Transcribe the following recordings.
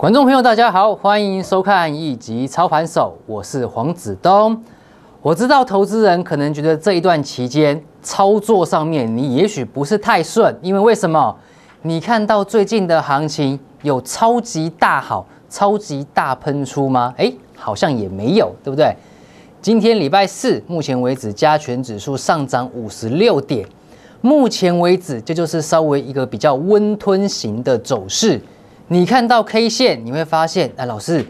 观众朋友，大家好，欢迎收看《一集操盘手》，我是黄子东。我知道投资人可能觉得这一段期间操作上面你也许不是太顺，因为为什么？你看到最近的行情有超级大好、超级大喷出吗？哎，好像也没有，对不对？今天礼拜四，目前为止加权指数上涨五十六点，目前为止这就是稍微一个比较温吞型的走势。你看到 K 线，你会发现，哎，老师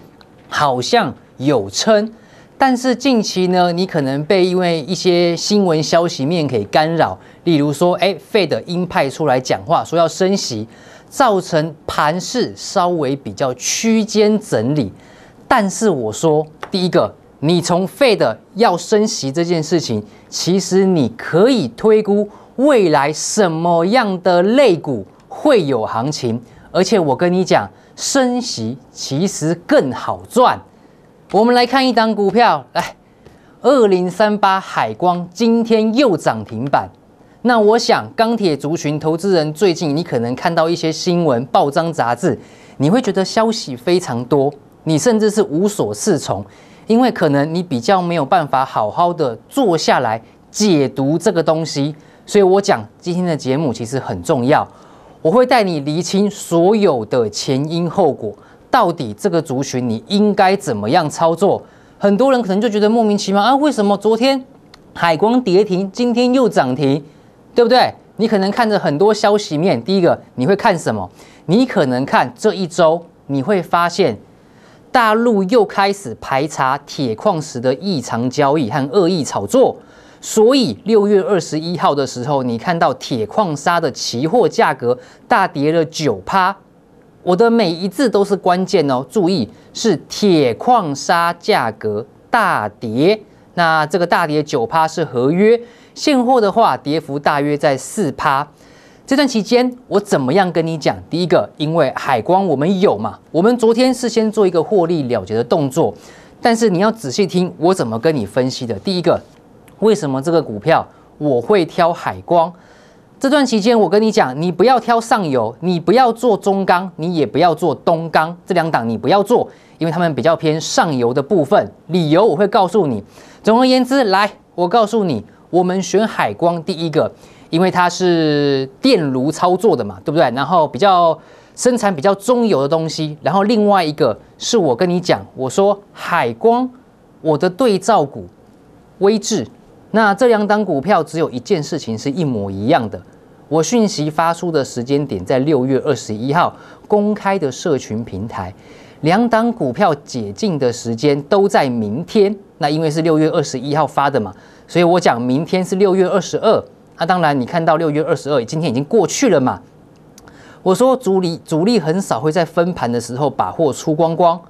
好像有撑，但是近期呢，你可能被因为一些新闻消息面可以干扰，例如说，哎，e 的鹰派出来讲话，说要升息，造成盘势稍微比较区间整理。但是我说，第一个，你从费的要升息这件事情，其实你可以推估未来什么样的类股会有行情。而且我跟你讲，升息其实更好赚。我们来看一档股票，来，二零三八海光今天又涨停板。那我想，钢铁族群投资人最近你可能看到一些新闻报章杂志，你会觉得消息非常多，你甚至是无所适从，因为可能你比较没有办法好好的坐下来解读这个东西。所以我讲今天的节目其实很重要。我会带你厘清所有的前因后果，到底这个族群你应该怎么样操作？很多人可能就觉得莫名其妙啊，为什么昨天海光跌停，今天又涨停，对不对？你可能看着很多消息面，第一个你会看什么？你可能看这一周，你会发现大陆又开始排查铁矿石的异常交易和恶意炒作。所以六月二十一号的时候，你看到铁矿砂的期货价格大跌了九趴，我的每一字都是关键哦。注意是铁矿砂价格大跌，那这个大跌九趴是合约，现货的话跌幅大约在四趴。这段期间我怎么样跟你讲？第一个，因为海光我们有嘛，我们昨天是先做一个获利了结的动作，但是你要仔细听我怎么跟你分析的。第一个。为什么这个股票我会挑海光？这段期间我跟你讲，你不要挑上游，你不要做中钢，你也不要做东钢，这两档你不要做，因为他们比较偏上游的部分。理由我会告诉你。总而言之，来，我告诉你，我们选海光，第一个，因为它是电炉操作的嘛，对不对？然后比较生产比较中游的东西。然后另外一个是我跟你讲，我说海光，我的对照股，微智。那这两档股票只有一件事情是一模一样的，我讯息发出的时间点在六月二十一号公开的社群平台，两档股票解禁的时间都在明天。那因为是六月二十一号发的嘛，所以我讲明天是六月二十二。那当然，你看到六月二十二，今天已经过去了嘛。我说主力主力很少会在分盘的时候把货出光光，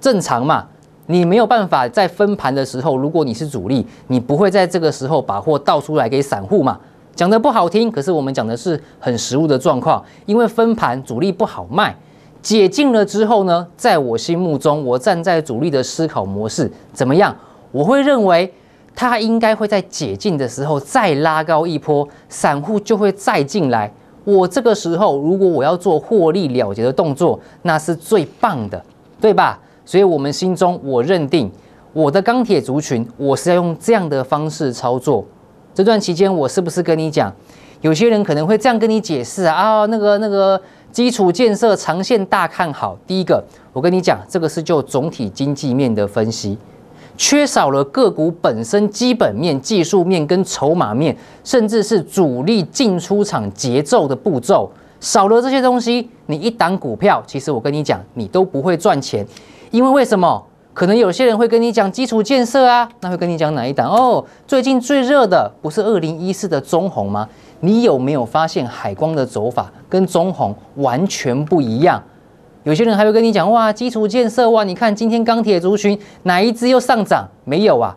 正常嘛。你没有办法在分盘的时候，如果你是主力，你不会在这个时候把货倒出来给散户嘛？讲的不好听，可是我们讲的是很实物的状况。因为分盘主力不好卖，解禁了之后呢，在我心目中，我站在主力的思考模式，怎么样？我会认为它应该会在解禁的时候再拉高一波，散户就会再进来。我这个时候如果我要做获利了结的动作，那是最棒的，对吧？所以，我们心中，我认定我的钢铁族群，我是要用这样的方式操作。这段期间，我是不是跟你讲，有些人可能会这样跟你解释啊？啊，那个那个，基础建设长线大看好。第一个，我跟你讲，这个是就总体经济面的分析，缺少了个股本身基本面、技术面跟筹码面，甚至是主力进出场节奏的步骤，少了这些东西，你一档股票，其实我跟你讲，你都不会赚钱。因为为什么？可能有些人会跟你讲基础建设啊，那会跟你讲哪一档哦？最近最热的不是二零一四的中红吗？你有没有发现海光的走法跟中红完全不一样？有些人还会跟你讲哇，基础建设哇，你看今天钢铁族群哪一支又上涨？没有啊，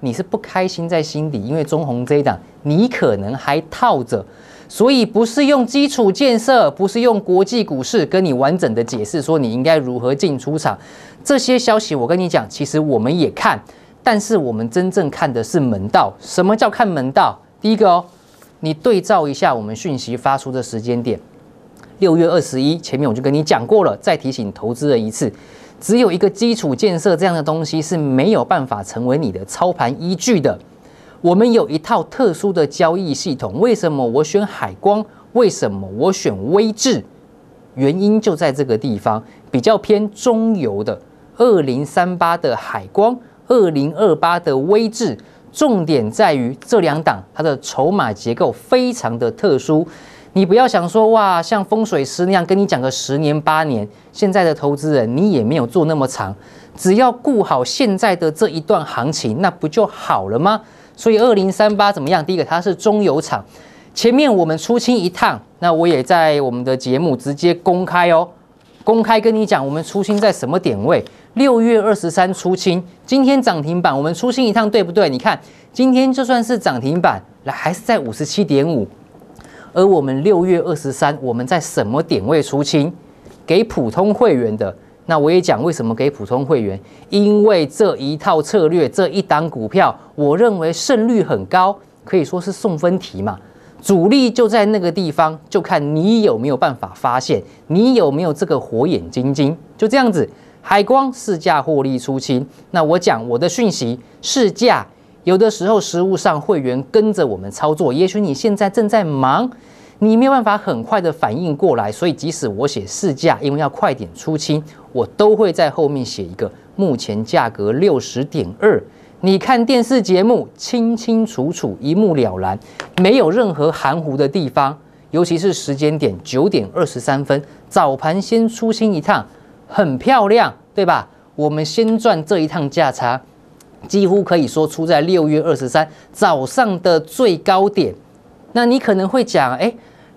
你是不开心在心底，因为中红这一档你可能还套着。所以不是用基础建设，不是用国际股市跟你完整的解释说你应该如何进出场。这些消息我跟你讲，其实我们也看，但是我们真正看的是门道。什么叫看门道？第一个哦，你对照一下我们讯息发出的时间点，六月二十一，前面我就跟你讲过了，再提醒投资人一次。只有一个基础建设这样的东西是没有办法成为你的操盘依据的。我们有一套特殊的交易系统，为什么我选海光？为什么我选微智？原因就在这个地方，比较偏中游的，二零三八的海光，二零二八的微智。重点在于这两档，它的筹码结构非常的特殊。你不要想说哇，像风水师那样跟你讲个十年八年，现在的投资人你也没有做那么长，只要顾好现在的这一段行情，那不就好了吗？所以二零三八怎么样？第一个它是中油厂，前面我们出清一趟，那我也在我们的节目直接公开哦，公开跟你讲我们出清在什么点位？六月二十三出清，今天涨停板我们出清一趟对不对？你看今天就算是涨停板来还是在五十七点五，而我们六月二十三我们在什么点位出清？给普通会员的。那我也讲为什么给普通会员，因为这一套策略，这一档股票，我认为胜率很高，可以说是送分题嘛。主力就在那个地方，就看你有没有办法发现，你有没有这个火眼金睛。就这样子，海光试驾获利出清。那我讲我的讯息，试驾有的时候实物上会员跟着我们操作，也许你现在正在忙。你没有办法很快的反应过来，所以即使我写市价，因为要快点出清，我都会在后面写一个目前价格六十点二。你看电视节目，清清楚楚，一目了然，没有任何含糊的地方。尤其是时间点九点二十三分，早盘先出清一趟，很漂亮，对吧？我们先赚这一趟价差，几乎可以说出在六月二十三早上的最高点。那你可能会讲，哎。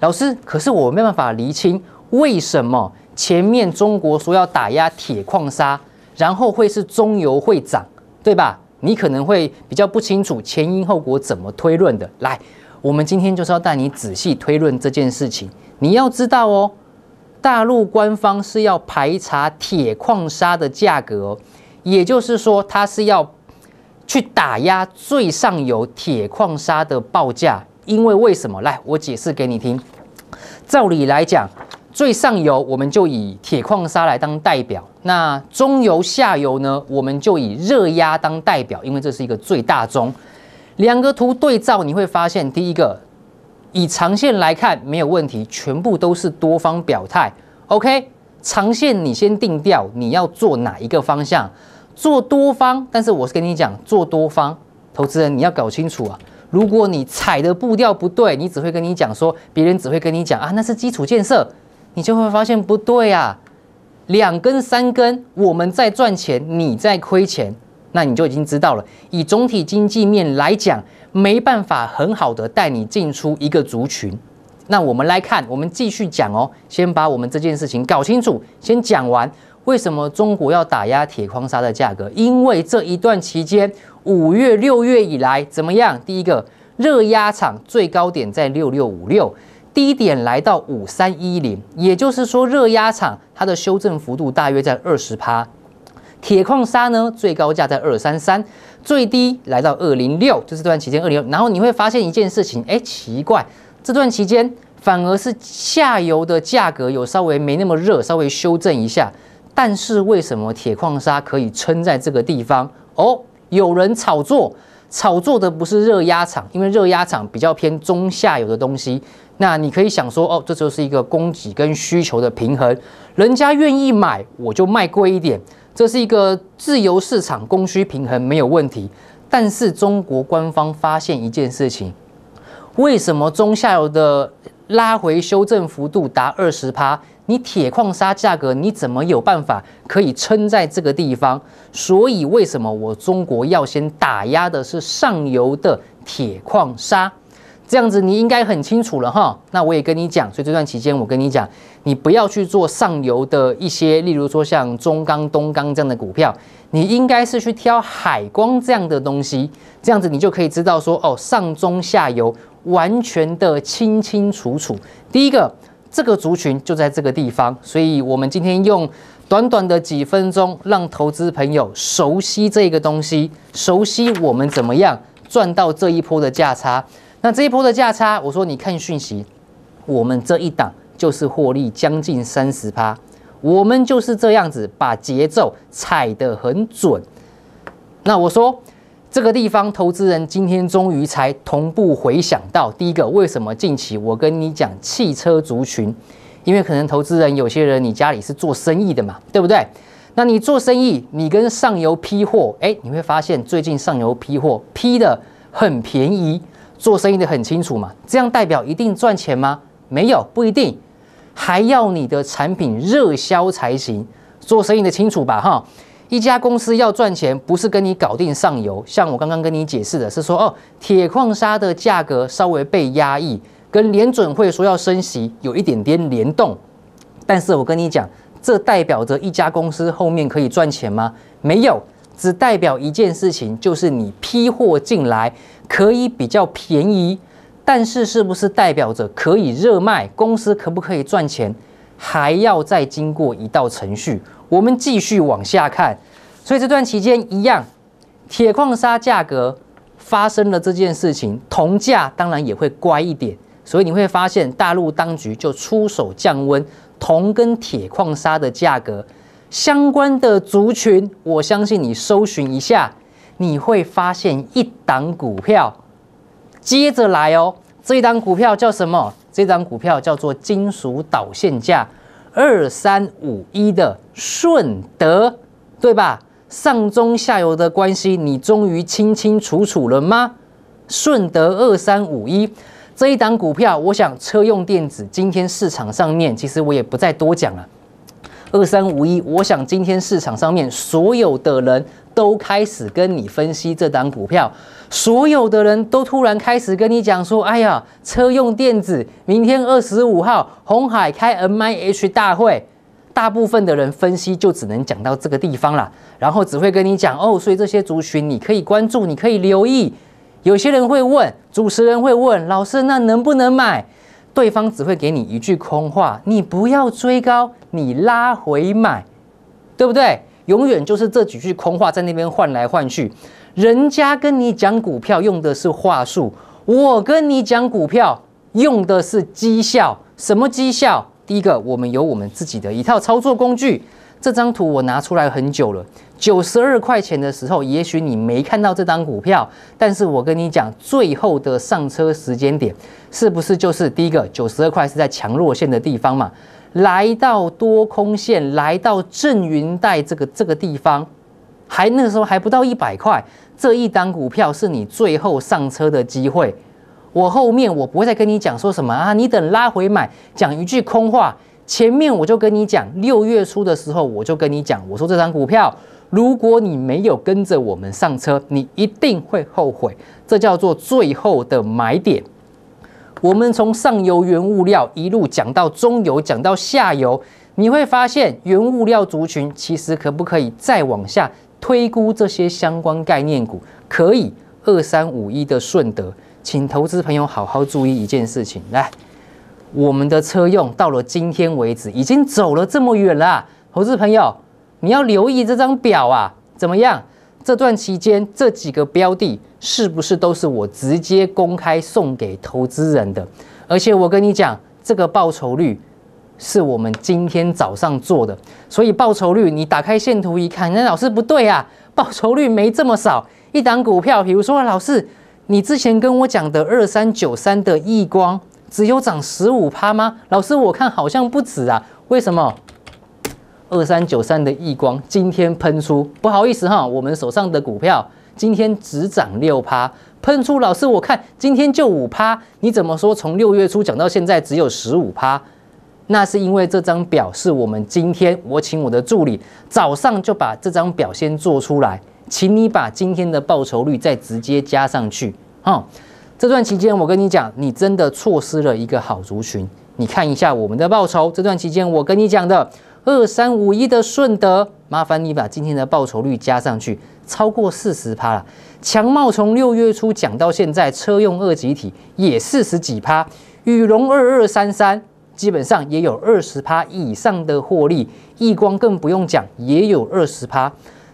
老师，可是我没办法厘清为什么前面中国说要打压铁矿砂，然后会是中油会涨，对吧？你可能会比较不清楚前因后果怎么推论的。来，我们今天就是要带你仔细推论这件事情。你要知道哦，大陆官方是要排查铁矿砂的价格，也就是说，它是要去打压最上游铁矿砂的报价。因为为什么？来，我解释给你听。照理来讲，最上游我们就以铁矿砂来当代表，那中游、下游呢，我们就以热压当代表，因为这是一个最大宗。两个图对照，你会发现，第一个以长线来看没有问题，全部都是多方表态。OK，长线你先定调，你要做哪一个方向？做多方，但是我是跟你讲，做多方投资人你要搞清楚啊。如果你踩的步调不对，你只会跟你讲说，别人只会跟你讲啊，那是基础建设，你就会发现不对呀。两根三根，我们在赚钱，你在亏钱，那你就已经知道了。以总体经济面来讲，没办法很好的带你进出一个族群。那我们来看，我们继续讲哦，先把我们这件事情搞清楚，先讲完。为什么中国要打压铁矿砂的价格？因为这一段期间，五月、六月以来怎么样？第一个热压厂最高点在六六五六，低点来到五三一零，也就是说热压厂它的修正幅度大约在二十趴。铁矿砂呢，最高价在二三三，最低来到二零六，就是这段期间二零六。然后你会发现一件事情，哎，奇怪，这段期间反而是下游的价格有稍微没那么热，稍微修正一下。但是为什么铁矿砂可以撑在这个地方？哦，有人炒作，炒作的不是热压厂，因为热压厂比较偏中下游的东西。那你可以想说，哦，这就是一个供给跟需求的平衡，人家愿意买，我就卖贵一点，这是一个自由市场供需平衡没有问题。但是中国官方发现一件事情，为什么中下游的拉回修正幅度达二十趴？你铁矿砂价格你怎么有办法可以撑在这个地方？所以为什么我中国要先打压的是上游的铁矿砂？这样子你应该很清楚了哈。那我也跟你讲，所以这段期间我跟你讲，你不要去做上游的一些，例如说像中钢、东钢这样的股票，你应该是去挑海光这样的东西。这样子你就可以知道说，哦，上中下游完全的清清楚楚。第一个。这个族群就在这个地方，所以我们今天用短短的几分钟，让投资朋友熟悉这个东西，熟悉我们怎么样赚到这一波的价差。那这一波的价差，我说你看讯息，我们这一档就是获利将近三十趴，我们就是这样子把节奏踩得很准。那我说。这个地方投资人今天终于才同步回想到，第一个为什么近期我跟你讲汽车族群，因为可能投资人有些人你家里是做生意的嘛，对不对？那你做生意，你跟上游批货，哎，你会发现最近上游批货批的很便宜，做生意的很清楚嘛，这样代表一定赚钱吗？没有，不一定，还要你的产品热销才行，做生意的清楚吧，哈。一家公司要赚钱，不是跟你搞定上游。像我刚刚跟你解释的，是说哦，铁矿砂的价格稍微被压抑，跟联准会说要升息有一点点联动。但是我跟你讲，这代表着一家公司后面可以赚钱吗？没有，只代表一件事情，就是你批货进来可以比较便宜。但是是不是代表着可以热卖？公司可不可以赚钱？还要再经过一道程序。我们继续往下看，所以这段期间一样，铁矿砂价格发生了这件事情，铜价当然也会乖一点。所以你会发现，大陆当局就出手降温，铜跟铁矿砂的价格相关的族群，我相信你搜寻一下，你会发现一档股票。接着来哦，这一档股票叫什么？这一档股票叫做金属导线价。二三五一的顺德，对吧？上中下游的关系，你终于清清楚楚了吗？顺德二三五一这一档股票，我想车用电子今天市场上面，其实我也不再多讲了。二三五一，我想今天市场上面所有的人。都开始跟你分析这档股票，所有的人都突然开始跟你讲说，哎呀，车用电子明天二十五号红海开 M I H 大会，大部分的人分析就只能讲到这个地方了，然后只会跟你讲哦，所以这些族群你可以关注，你可以留意。有些人会问主持人会问老师，那能不能买？对方只会给你一句空话，你不要追高，你拉回买，对不对？永远就是这几句空话在那边换来换去。人家跟你讲股票用的是话术，我跟你讲股票用的是绩效。什么绩效？第一个，我们有我们自己的一套操作工具。这张图我拿出来很久了。九十二块钱的时候，也许你没看到这张股票，但是我跟你讲，最后的上车时间点，是不是就是第一个九十二块是在强弱线的地方嘛？来到多空线，来到震云带这个这个地方，还那个时候还不到一百块，这一单股票是你最后上车的机会。我后面我不会再跟你讲说什么啊，你等拉回买，讲一句空话。前面我就跟你讲，六月初的时候我就跟你讲，我说这张股票，如果你没有跟着我们上车，你一定会后悔。这叫做最后的买点。我们从上游原物料一路讲到中游，讲到下游，你会发现原物料族群其实可不可以再往下推估这些相关概念股？可以，二三五一的顺德，请投资朋友好好注意一件事情来，我们的车用到了今天为止已经走了这么远了，投资朋友你要留意这张表啊，怎么样？这段期间这几个标的。是不是都是我直接公开送给投资人的？而且我跟你讲，这个报酬率是我们今天早上做的，所以报酬率你打开线图一看，那老师不对啊，报酬率没这么少。一档股票，比如说老师，你之前跟我讲的二三九三的异光，只有涨十五趴吗？老师，我看好像不止啊，为什么？二三九三的异光今天喷出，不好意思哈，我们手上的股票。今天只涨六趴，喷出老师，我看今天就五趴，你怎么说？从六月初讲到现在只有十五趴，那是因为这张表是我们今天我请我的助理早上就把这张表先做出来，请你把今天的报酬率再直接加上去。哈，这段期间我跟你讲，你真的错失了一个好族群。你看一下我们的报酬，这段期间我跟你讲的二三五一的顺德，麻烦你把今天的报酬率加上去。超过四十趴了，强茂从六月初讲到现在，车用二级体也四十几趴，羽龙二二三三，基本上也有二十趴以上的获利，亿光更不用讲，也有二十趴。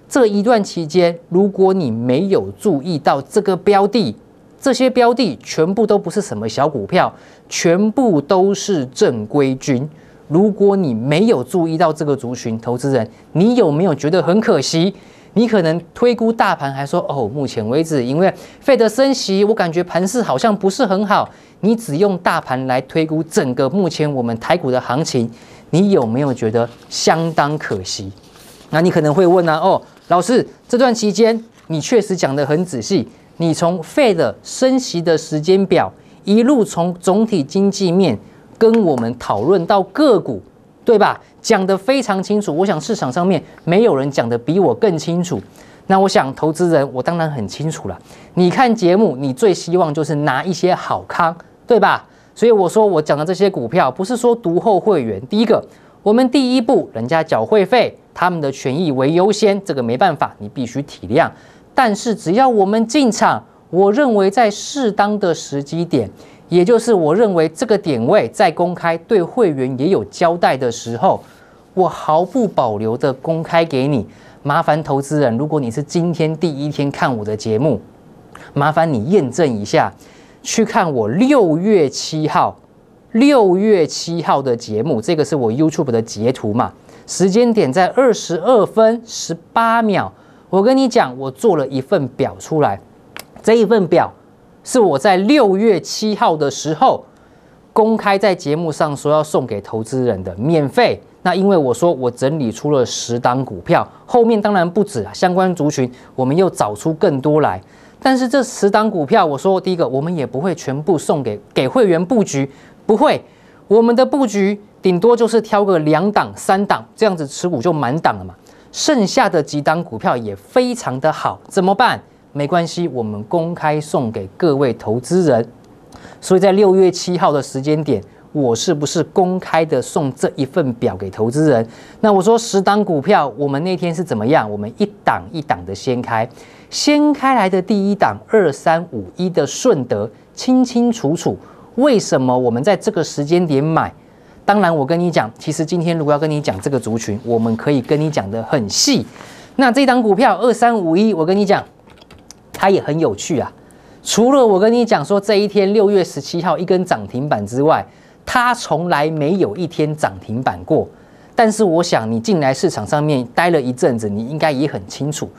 这一段期间，如果你没有注意到这个标的，这些标的全部都不是什么小股票，全部都是正规军。如果你没有注意到这个族群投资人，你有没有觉得很可惜？你可能推估大盘，还说哦，目前为止，因为费的升息，我感觉盘势好像不是很好。你只用大盘来推估整个目前我们台股的行情，你有没有觉得相当可惜？那你可能会问呢，哦，老师，这段期间你确实讲得很仔细，你从费的升息的时间表一路从总体经济面跟我们讨论到个股。对吧？讲得非常清楚，我想市场上面没有人讲得比我更清楚。那我想投资人，我当然很清楚了。你看节目，你最希望就是拿一些好康，对吧？所以我说我讲的这些股票，不是说读后会员。第一个，我们第一步人家缴会费，他们的权益为优先，这个没办法，你必须体谅。但是只要我们进场，我认为在适当的时机点。也就是我认为这个点位在公开对会员也有交代的时候，我毫不保留的公开给你。麻烦投资人，如果你是今天第一天看我的节目，麻烦你验证一下，去看我六月七号、六月七号的节目，这个是我 YouTube 的截图嘛？时间点在二十二分十八秒。我跟你讲，我做了一份表出来，这一份表。是我在六月七号的时候公开在节目上说要送给投资人的免费。那因为我说我整理出了十档股票，后面当然不止啊，相关族群我们又找出更多来。但是这十档股票，我说第一个我们也不会全部送给给会员布局，不会，我们的布局顶多就是挑个两档、三档这样子持股就满档了嘛。剩下的几档股票也非常的好，怎么办？没关系，我们公开送给各位投资人。所以在六月七号的时间点，我是不是公开的送这一份表给投资人？那我说十档股票，我们那天是怎么样？我们一档一档的掀开，掀开来的第一档二三五一的顺德，清清楚楚。为什么我们在这个时间点买？当然，我跟你讲，其实今天如果要跟你讲这个族群，我们可以跟你讲的很细。那这档股票二三五一，我跟你讲。它也很有趣啊，除了我跟你讲说这一天六月十七号一根涨停板之外，它从来没有一天涨停板过。但是我想你进来市场上面待了一阵子，你应该也很清楚，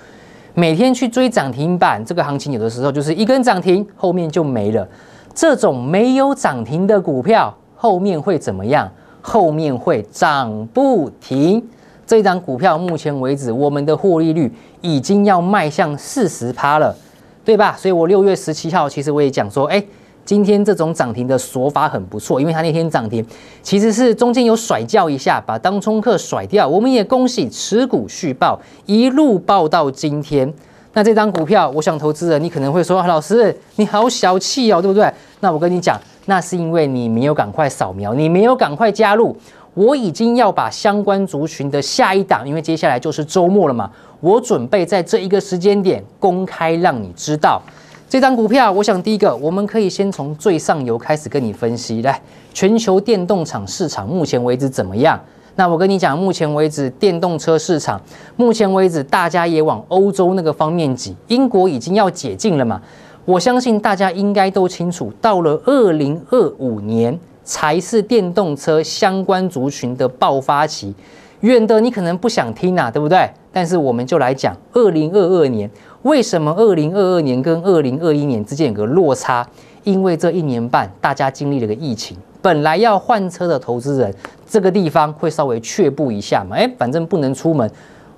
每天去追涨停板这个行情，有的时候就是一根涨停后面就没了。这种没有涨停的股票后面会怎么样？后面会涨不停。这张股票目前为止，我们的获利率已经要迈向四十趴了。对吧？所以我六月十七号其实我也讲说，哎，今天这种涨停的说法很不错，因为它那天涨停其实是中间有甩掉一下，把当冲客甩掉。我们也恭喜持股续报，一路报到今天。那这张股票，我想投资人你可能会说，老师你好小气哦，对不对？那我跟你讲，那是因为你没有赶快扫描，你没有赶快加入。我已经要把相关族群的下一档，因为接下来就是周末了嘛，我准备在这一个时间点公开让你知道这张股票。我想第一个，我们可以先从最上游开始跟你分析来。全球电动厂市场目前为止怎么样？那我跟你讲，目前为止电动车市场，目前为止大家也往欧洲那个方面挤，英国已经要解禁了嘛。我相信大家应该都清楚，到了二零二五年。才是电动车相关族群的爆发期，远的你可能不想听啊，对不对？但是我们就来讲，二零二二年为什么二零二二年跟二零二一年之间有个落差？因为这一年半大家经历了个疫情，本来要换车的投资人，这个地方会稍微却步一下嘛。哎，反正不能出门，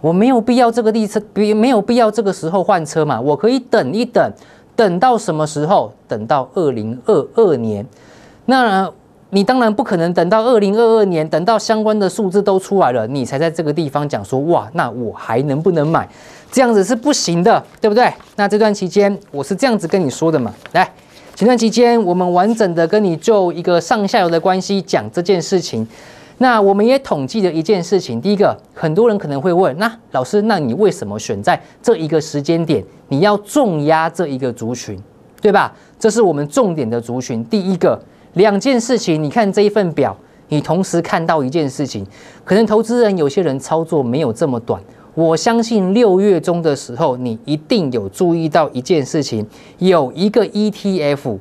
我没有必要这个地车，比没有必要这个时候换车嘛，我可以等一等，等到什么时候？等到二零二二年，那。你当然不可能等到二零二二年，等到相关的数字都出来了，你才在这个地方讲说哇，那我还能不能买？这样子是不行的，对不对？那这段期间，我是这样子跟你说的嘛。来，前段期间，我们完整的跟你就一个上下游的关系讲这件事情。那我们也统计了一件事情，第一个，很多人可能会问，那老师，那你为什么选在这一个时间点，你要重压这一个族群，对吧？这是我们重点的族群，第一个。两件事情，你看这一份表，你同时看到一件事情，可能投资人有些人操作没有这么短。我相信六月中的时候，你一定有注意到一件事情，有一个 ETF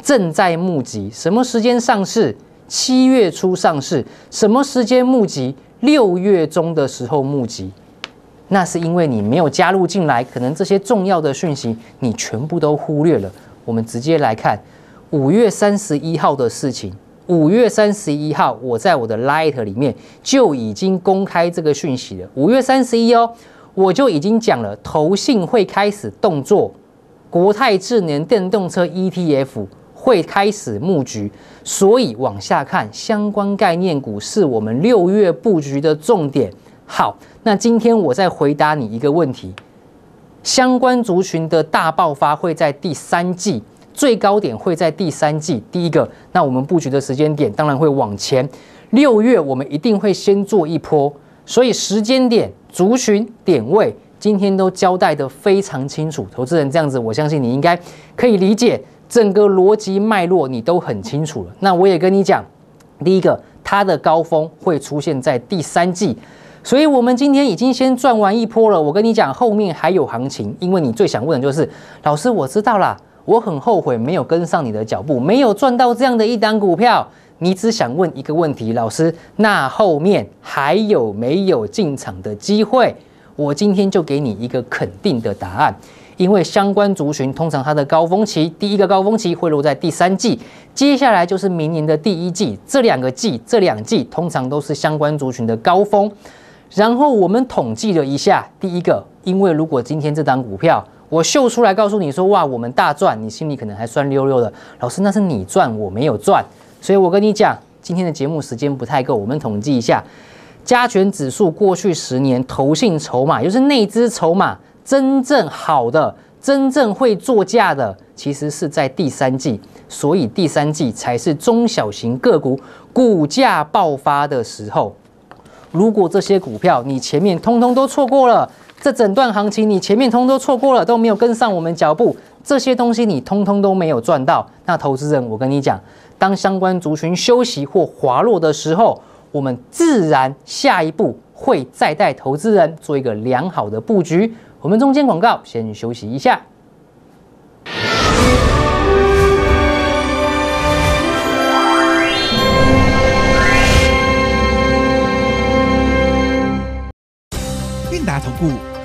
正在募集，什么时间上市？七月初上市，什么时间募集？六月中的时候募集，那是因为你没有加入进来，可能这些重要的讯息你全部都忽略了。我们直接来看。五月三十一号的事情，五月三十一号，我在我的 Light 里面就已经公开这个讯息了。五月三十一哦，我就已经讲了，投信会开始动作，国泰智能电动车 ETF 会开始布局，所以往下看相关概念股是我们六月布局的重点。好，那今天我再回答你一个问题：相关族群的大爆发会在第三季。最高点会在第三季第一个，那我们布局的时间点当然会往前。六月我们一定会先做一波，所以时间点、族群点位，今天都交代的非常清楚。投资人这样子，我相信你应该可以理解整个逻辑脉络，你都很清楚了。那我也跟你讲，第一个它的高峰会出现在第三季，所以我们今天已经先赚完一波了。我跟你讲，后面还有行情，因为你最想问的就是老师，我知道了。我很后悔没有跟上你的脚步，没有赚到这样的一单股票。你只想问一个问题，老师，那后面还有没有进场的机会？我今天就给你一个肯定的答案，因为相关族群通常它的高峰期，第一个高峰期会落在第三季，接下来就是明年的第一季，这两个季，这两季通常都是相关族群的高峰。然后我们统计了一下，第一个，因为如果今天这单股票。我秀出来告诉你说，哇，我们大赚，你心里可能还酸溜溜的。老师，那是你赚，我没有赚。所以我跟你讲，今天的节目时间不太够，我们统计一下加权指数过去十年投信筹码，又就是内资筹码真正好的、真正会作价的，其实是在第三季。所以第三季才是中小型个股股价爆发的时候。如果这些股票你前面通通都错过了。这整段行情，你前面通都错过了，都没有跟上我们脚步，这些东西你通通都没有赚到。那投资人，我跟你讲，当相关族群休息或滑落的时候，我们自然下一步会再带投资人做一个良好的布局。我们中间广告先休息一下。韵达投顾。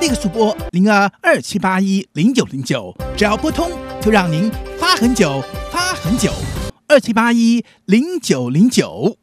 立刻速播零二二七八一零九零九，只要拨通就让您发很久，发很久。二七八一零九零九。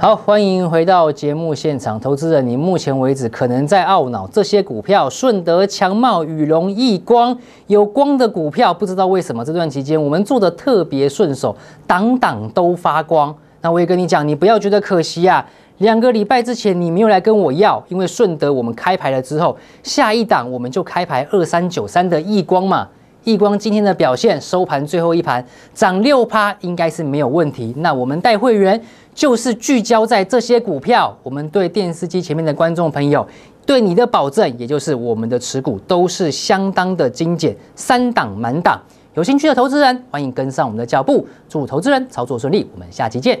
好，欢迎回到节目现场，投资人，你目前为止可能在懊恼这些股票，顺德强茂、雨龙、易光、有光的股票，不知道为什么这段期间我们做的特别顺手，档档都发光。那我也跟你讲，你不要觉得可惜啊，两个礼拜之前你没有来跟我要，因为顺德我们开牌了之后，下一档我们就开牌二三九三的易光嘛，易光今天的表现，收盘最后一盘涨六趴，应该是没有问题。那我们带会员。就是聚焦在这些股票，我们对电视机前面的观众朋友，对你的保证，也就是我们的持股，都是相当的精简，三档满档。有兴趣的投资人，欢迎跟上我们的脚步。祝投资人操作顺利，我们下期见。